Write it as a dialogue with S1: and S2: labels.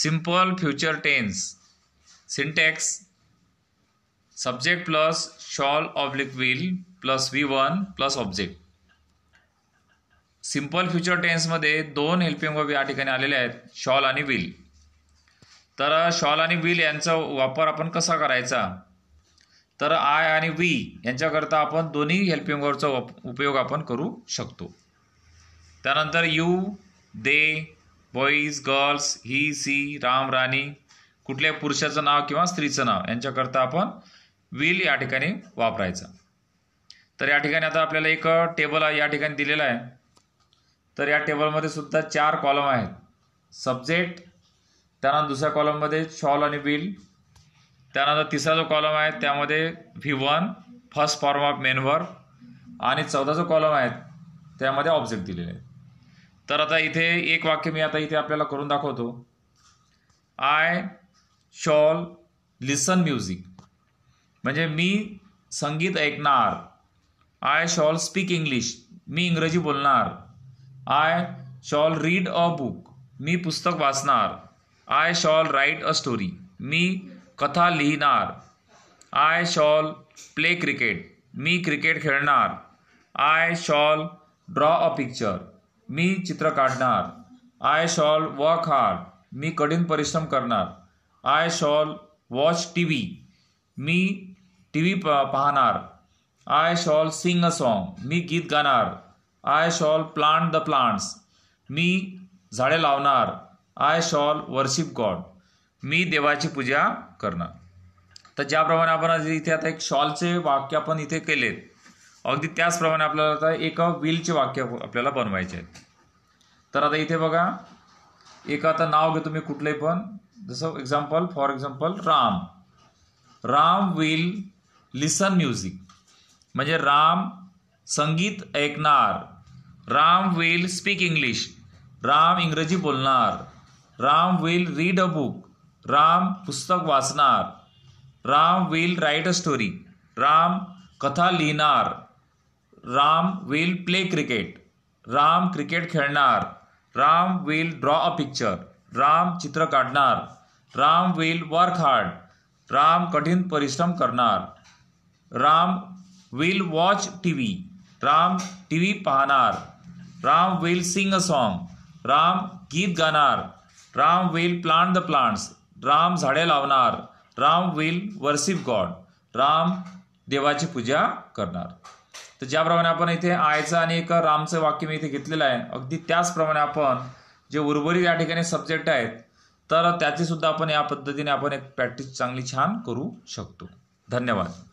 S1: simple future tense syntax subject plus shall oblique will plus V one plus object simple future टेन्समध्ये दोन helping verb या ठिकाणी आलेले आहेत शॉल आणि विल तर शॉल आणि विल यांचा वापर आपण कसा करायचा तर आय आणि वी यांच्याकरता आपण दोन्ही हेल्पिंग वर्बचा उपयोग आपण करू शकतो त्यानंतर you they boys girls he she Ram Rani कुठल्या पुरुषाचं नाव किंवा स्त्रीचं नाव यांच्याकरता आपण विल या ठिकाणी वापरायचा तर या ठिकाणी आता आपल्याला एक टेबल या ठिकाणी दिलेला आहे तर या टेबलमध्ये सुद्धा चार कॉलम आहेत सब्जेक्ट त्यानंतर दुसऱ्या कॉलममध्ये शॉल आणि बिल त्यानंतर तिसरा जो कॉलम आहे त्यामध्ये V one first form of main verb आणि चौदा जो कॉलम आहे त्यामध्ये ऑब्जेक्ट दिलेले आहेत तर आता इथे एक वाक्य मी आता इथे आपल्याला करून दाखवतो आय शॉल लिसन म्युझिक म्हणजे मी संगीत ऐकणार आय शॉल स्पीक इंग्लिश मी इंग्रजी बोलणार I shall read a book मी पुस्तक वाचणार I shall write a story मी कथा लिहिणार आय शॉल प्ले क्रिकेट मी क्रिकेट खेळणार I shall draw a picture मी चित्र काढणार आय शॉल वर्क हार्ड मी कठीण परिश्रम करणार I shall watch T V मी टी व्ही पाहणार I shall sing a song मी गीत गाणार I shall plant the plants मी झाडे लावणार आय शॉल वर्शिप गॉड मी देवाची पूजा करणार तर ज्याप्रमाणे आपण इथे आता एक शॉलचे वाक्य आपण इथे केलेत अगदी त्याचप्रमाणे आपल्याला आता एका विलचे वाक्य आपल्याला बनवायचे आहेत तर आता इथे बघा एक आता नाव घेतो मी कुठलंही पण जसं example for example Ram Ram will listen music म्हणजे राम संगीत ऐकणार Ram will speak English Ram इंग्रजी बोलणार Ram will read a book Ram पुस्तक वाचणार Ram will write a story Ram कथा लिहिणार Ram will play cricket Ram cricket खेळणार Ram will draw a picture Ram चित्र काढणार Ram will work hard Ram कठीण परिश्रम करणार Ram will watch T V Ram T V पाहणार Ram will sing a song Ram गीत गाणार Ram will plant the plants Ram झाडे लावणार Ram will worship God Ram देवाची पूजा करणार तर ज्याप्रमाणे आपण इथे आयचं आणि एक रामचं वाक्य मी इथे घेतलेलं आहे अगदी त्याचप्रमाणे आपण जे उर्वरित या ठिकाणी सब्जेक्ट आहेत तर सुद्धा आपण या पद्धतीने आपण एक प्रॅक्टिस चांगली छान करू शकतो धन्यवाद